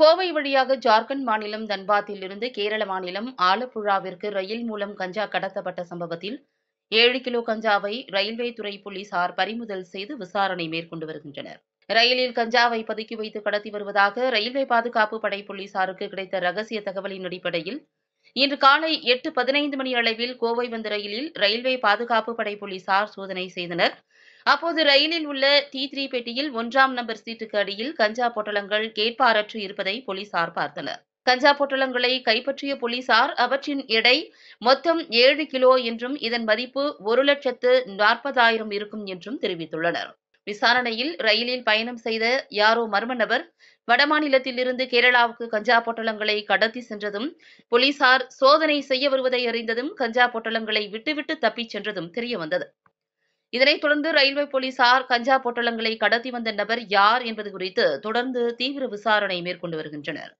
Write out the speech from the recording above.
கோவை வழியாக ஜார்க்கண்ட் மாநிலம் தன்பாத்தில் இருந்து கேரள மாநிலம் ஆலப்புழாவிற்கு ரயில் மூலம் கஞ்சா கடத்தப்பட்ட சம்பவத்தில் ஏழு கிலோ கஞ்சாவை ரயில்வே துறை போலீசார் பறிமுதல் செய்து விசாரணை மேற்கொண்டு வருகின்றனர் ரயிலில் கஞ்சாவை பதுக்கி வைத்து கடத்தி வருவதாக ரயில்வே பாதுகாப்பு படை போலீசாருக்கு கிடைத்த ரகசிய தகவலின் அடிப்படையில் இன்று காலை எட்டு பதினைந்து மணி அளவில் கோவை வந்த ரயிலில் ரயில்வே பாதுகாப்பு படை போலீசார் சோதனை செய்தனர் அப்போது ரயிலில் உள்ள டி த்ரீ பெட்டியில் ஒன்றாம் நம்பர் சீட்டுக்கு அடியில் கஞ்சா பொட்டலங்கள் கேட்பாரற்று இருப்பதை போலீசார் பார்த்தனர் கஞ்சா பொட்டலங்களை கைப்பற்றிய போலீசார் அவற்றின் எடை மொத்தம் ஏழு கிலோ என்றும் இதன் மதிப்பு ஒரு லட்சத்து நாற்பதாயிரம் இருக்கும் என்றும் தெரிவித்துள்ளனர் விசாரணையில் ரயிலில் பயணம் செய்த யாரோ மர்ம நபர் வடமாநிலத்திலிருந்து கேரளாவுக்கு கஞ்சா பொட்டலங்களை கடத்தி சென்றதும் போலீசார் சோதனை செய்ய வருவதை அறிந்ததும் கஞ்சா பொட்டலங்களை விட்டுவிட்டு தப்பிச் சென்றதும் தெரியவந்தது இதனைத் தொடர்ந்து ரயில்வே போலீசார் கஞ்சா பொட்டலங்களை கடத்தி வந்த நபர் யார் என்பது குறித்து தொடர்ந்து தீவிர விசாரணை மேற்கொண்டு வருகின்றனர்